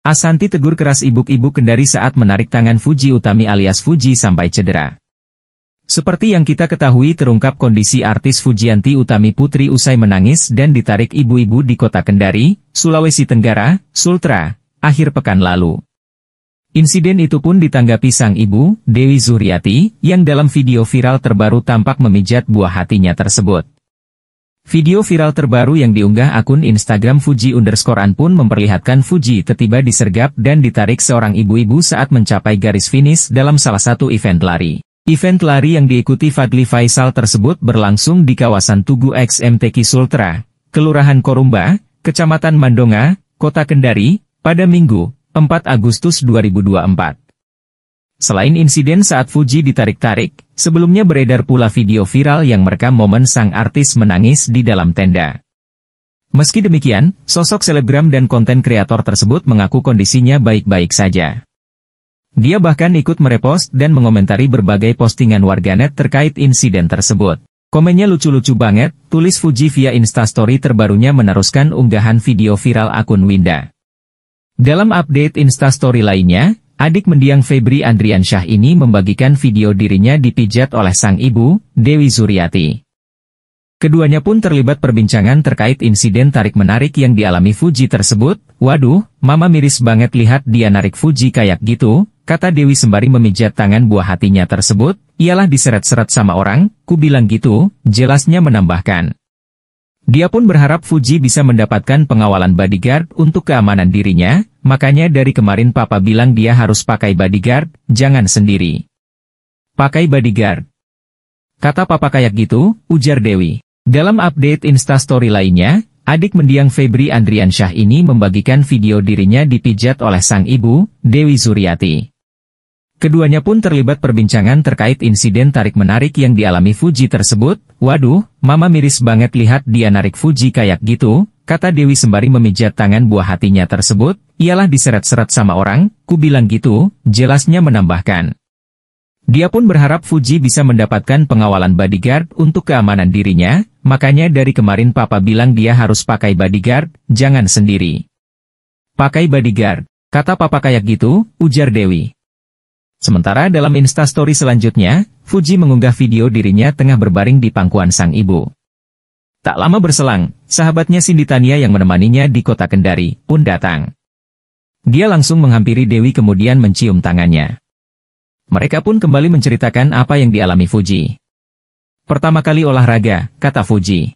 Asanti tegur keras ibu-ibu kendari saat menarik tangan Fuji Utami alias Fuji sampai cedera. Seperti yang kita ketahui terungkap kondisi artis Fujianti Utami Putri usai menangis dan ditarik ibu-ibu di kota Kendari, Sulawesi Tenggara, Sultra, akhir pekan lalu. Insiden itu pun ditanggapi sang ibu, Dewi Zuriati, yang dalam video viral terbaru tampak memijat buah hatinya tersebut. Video viral terbaru yang diunggah akun Instagram Fuji underscore An pun memperlihatkan Fuji tertiba disergap dan ditarik seorang ibu-ibu saat mencapai garis finish dalam salah satu event lari. Event lari yang diikuti Fadli Faisal tersebut berlangsung di kawasan Tugu XMTK Sultra, Kelurahan Korumba, Kecamatan Mandonga, Kota Kendari, pada Minggu, 4 Agustus 2024. Selain insiden saat Fuji ditarik-tarik, sebelumnya beredar pula video viral yang merekam momen sang artis menangis di dalam tenda. Meski demikian, sosok selebgram dan konten kreator tersebut mengaku kondisinya baik-baik saja. Dia bahkan ikut merepost dan mengomentari berbagai postingan warganet terkait insiden tersebut. Komennya lucu-lucu banget, tulis Fuji via Instastory terbarunya meneruskan unggahan video viral akun Winda. Dalam update Instastory lainnya, Adik mendiang Febri Andrian Syah ini membagikan video dirinya dipijat oleh sang ibu, Dewi Zuriati. Keduanya pun terlibat perbincangan terkait insiden tarik-menarik yang dialami Fuji tersebut. Waduh, mama miris banget lihat dia narik Fuji kayak gitu, kata Dewi sembari memijat tangan buah hatinya tersebut. Ialah diseret-seret sama orang, ku bilang gitu, jelasnya menambahkan. Dia pun berharap Fuji bisa mendapatkan pengawalan bodyguard untuk keamanan dirinya, Makanya dari kemarin papa bilang dia harus pakai bodyguard, jangan sendiri. Pakai bodyguard. Kata papa kayak gitu, ujar Dewi. Dalam update instastory lainnya, adik mendiang Febri Andriansyah ini membagikan video dirinya dipijat oleh sang ibu, Dewi Zuriati. Keduanya pun terlibat perbincangan terkait insiden tarik-menarik yang dialami Fuji tersebut. Waduh, mama miris banget lihat dia narik Fuji kayak gitu, kata Dewi sembari memijat tangan buah hatinya tersebut, ialah diseret-seret sama orang, ku bilang gitu, jelasnya menambahkan. Dia pun berharap Fuji bisa mendapatkan pengawalan bodyguard untuk keamanan dirinya, makanya dari kemarin papa bilang dia harus pakai bodyguard, jangan sendiri. Pakai bodyguard, kata papa kayak gitu, ujar Dewi. Sementara dalam instastory selanjutnya, Fuji mengunggah video dirinya tengah berbaring di pangkuan sang ibu. Tak lama berselang, sahabatnya Cindy Tania yang menemaninya di kota Kendari, pun datang. Dia langsung menghampiri Dewi kemudian mencium tangannya. Mereka pun kembali menceritakan apa yang dialami Fuji. Pertama kali olahraga, kata Fuji.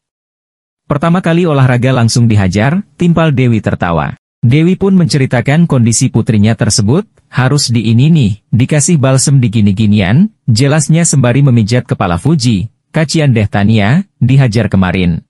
Pertama kali olahraga langsung dihajar, timpal Dewi tertawa. Dewi pun menceritakan kondisi putrinya tersebut, harus diinini, dikasih balsem di gini-ginian, jelasnya sembari memijat kepala Fuji, Kacian deh Tania, dihajar kemarin.